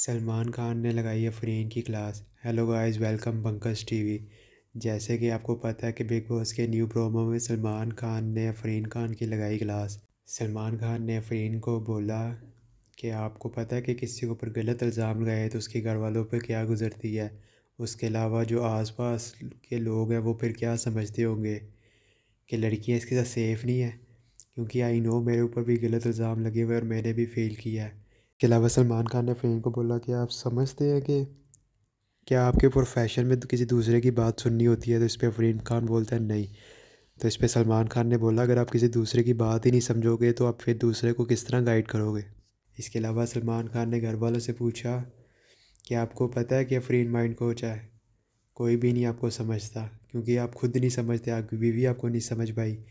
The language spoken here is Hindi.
सलमान खान ने लगाई है फरीन की क्लास हेलो गाइस वेलकम बंकस टीवी जैसे कि आपको पता है कि बिग बॉस के न्यू प्रोमो में सलमान खान ने फरीन खान की लगाई क्लास सलमान खान ने फरीन को बोला कि आपको पता है कि किसी के ऊपर गलत इल्ज़ाम लगाए तो उसके घर वालों पर क्या गुजरती है उसके अलावा जो आसपास के लोग हैं वो फिर क्या समझते होंगे कि लड़कियाँ इसके साथ सेफ़ नहीं है क्योंकि आई नो मेरे ऊपर भी गलत इल्ज़ाम लगे हुए और मैंने भी फ़ेल किया है इसके अलावा सलमान खान ने फ़िल्म को बोला कि आप समझते हैं कि क्या आपके प्रोफेशन में तो किसी दूसरे की बात सुननी होती है तो इस पर फ़रीम खान बोलते हैं नहीं तो इस पर सलमान खान ने बोला अगर आप किसी दूसरे की बात ही नहीं समझोगे तो आप फिर दूसरे को किस तरह गाइड करोगे इसके अलावा सलमान खान ने घर वालों से पूछा कि आपको पता है कि फ्री माइंड कोच है कोई भी नहीं आपको समझता क्योंकि आप खुद नहीं समझते आप बीवी आपको नहीं समझ पाई